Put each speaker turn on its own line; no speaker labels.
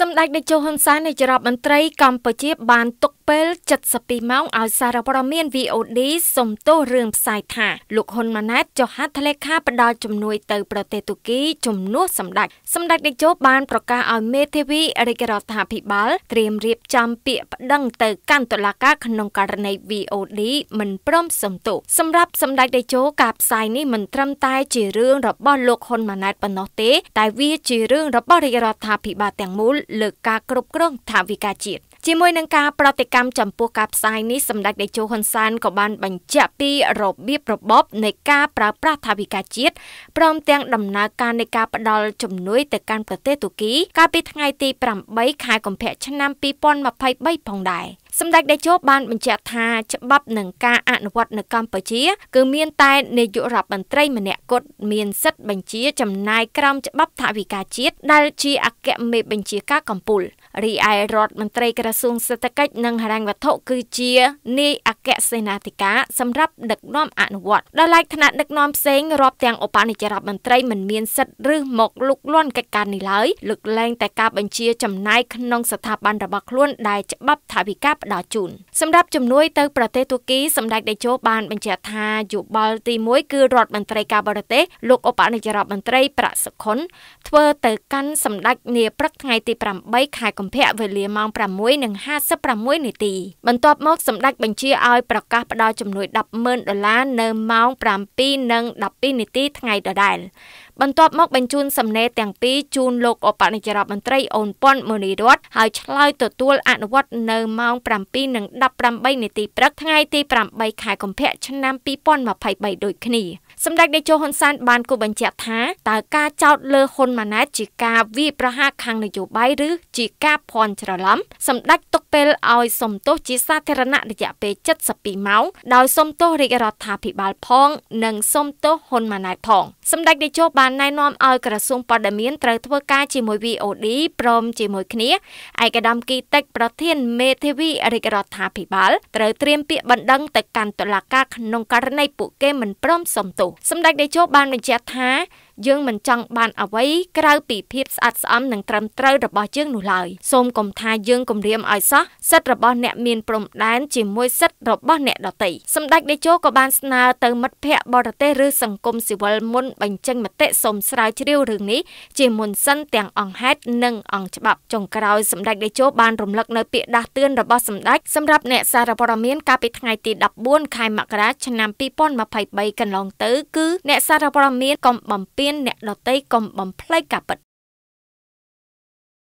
សម្ដេចនាយកហ៊ុនសែននាយរដ្ឋមន្ត្រីកម្ពុជាបានទុកពេល72ម៉ោងឲ្យសារព័ត៌មាន VOD សុំទោសរឿងផ្សាយថាលោកហ៊ុនម៉ាណែតចុះហត្ថលេខាផ្ដល់ជំនួយទៅប្រទេសទូគីជំនួសសម្ដេចសម្ដេចតេជោបានប្រកាសឲ្យមេធាវីរាជរដ្ឋាភិបាលត្រៀមរៀបចំពាក្យប្តឹងទៅកាន់តុលាការក្នុងករណី VOD មិនព្រមសុំទោសសម្រាប់សម្ដេចតេជោការផ្សាយនេះមិនត្រឹមតែ ជារឿងរបស់លោកហ៊ុនម៉ាណែតប៉ុណ្ណោះទេ តែវាជារឿងរបស់រាជរដ្ឋាភិបាលទាំងមូលលើការគ្រប់គ្រងថាវិការជាតិជាមួយនឹងការប្រតិកម្មចំពោះការផ្សាយនេះសម្ដេចតេជោហ៊ុនសានក៏បានបញ្ជាក់ពីរបៀបរបបនៃការប្រើប្រាស់ថវិកាជាតិព្រមទាំងដំណើរការនៃការផ្ដល់ជំនួយទៅកាន់ប្រទេសទូគី កាលពីថ្ងៃទី8ខែកុម្ភៈឆ្នាំ2023ផងដែរ។សម្ដេចតេជោបានបញ្ជាក់ថាច្បាប់នឹងការអនុវត្តនៅកម្ពុជា គឺមានតែនាយករដ្ឋមន្ត្រីម្នាក់គត់មានសិទ្ធិបញ្ជាចំណាយក្រោមច្បាប់ថវិកាជាតិដែលជាអគ្គមេបញ្ជាការកម្ពុជារីឯរដ្ឋមន្ត្រីក្រសួងសេដ្ឋកិច្ចនិងហិរញ្ញវត្ថុគឺជានាយអគ្គសេនាធិការសម្រាប់ដឹកនាំអនុវត្តដល់ឡែកថ្នាក់ដឹកនាំផ្សេងរាប់ទាំងឧបនាយករដ្ឋមន្ត្រីមិនមានសិទ្ធិឬមកលុកលាន់កិច្ចការនេះឡើយលើកលែងតែការបញ្ជាចំណាយក្នុងស្ថាប័នរបស់ខ្លួនដែលច្បាប់ថាវិការផ្ដល់ជូនសម្រាប់ជំនួយទៅប្រទេសទូគីសម្ដេចតេជោបានបញ្ជាក់ថាយោបល់ទី1គឺរដ្ឋមន្ត្រីការបរទេសលោកឧបនាយករដ្ឋមន្ត្រីប្រាក់សុខុន ធ្វើទៅកាន់សម្ដេចនាព្រឹកថ្ងៃទី8ខែកភៈវេលាម៉ោង6:56នាទីបន្ទាប់មកសម្ដេចបញ្ជាឲ្យប្រកាសផ្ដល់ជំនួយ100000ដុល្លារនៅម៉ោង7:12នាទីថ្ងៃដដែល បន្ទាប់មកបញ្ជូនសំណេរទាំងពីរជូនលោកឧបនាយករដ្ឋមន្ត្រីអូនប៉ុនមូនីរតហើយឆ្លើយទទួល អនុវត្ត នៅម៉ោង7:18នាទីព្រឹកថ្ងៃទី8ខែកុម្ភៈឆ្នាំ2023ដូចគ្នាសម្ដេចតេជោហ៊ុនសែនបានគូបញ្ជាក់ថាតើការចោទលើហ៊ុនម៉ាណែតជាការវាយប្រហារខាងនយោបាយឬជាការភ័ន្តច្រឡំសម្ដេចទុកពេលឲ្យសំទោសជាសាធារណៈរយៈពេល72ម៉ោងដោយ សំទោសរាជរដ្ឋាភិបាលផង និងសំទោសហ៊ុនម៉ាណែតផងសម្ដេចតេជោបានណែនាំឲ្យក្រសួងព័ត៌មានត្រូវធ្វើការជាមួយ VOD ព្រមជាមួយគ្នាឯកឧត្តមគីតិចប្រធានមេធាវីរាជរដ្ឋាភិបាលត្រូវត្រៀមពាក្យបណ្ដឹងទៅកាន់តុលាការក្នុងករណីពួកគេមិនព្រមសំទោសសម្ដេចតេជោបានបញ្ជាក់ថាយើងមិនចង់បានអ្វីក្រៅពីភាពស្អាតស្អំនិងត្រឹមត្រូវរបស់យើងនោះឡើយសូមកុំថាយើងគំរាមឲ្យសោះសិទ្ធិរបស់អ្នកមានព្រំដែនជាមួយសិទ្ធិរបស់អ្នកដទៃសម្ដេចតេជោក៏បានស្នើទៅមិត្តភ័ក្តិបរទេសឬសង្គមស៊ីវិលមុនបញ្ចេញមតិសូមស្រាវជ្រាវរឿងនេះជាមុនសិនទាំងអង្គហេតុនិងអង្គច្បាប់ចុងក្រោយសម្ដេចតេជោបានរំលឹកនៅពាក្យដាស់តឿនរបស់សម្ដេចសម្រាប់អ្នកសារព័ត៌មានកាលពីថ្ងៃទី14ខែមករាឆ្នាំ2023កន្លងទៅគឺអ្នកសារព័ត៌មានកុំបំពេញមានអ្នកដតីកុំបំភ្លេចការពិត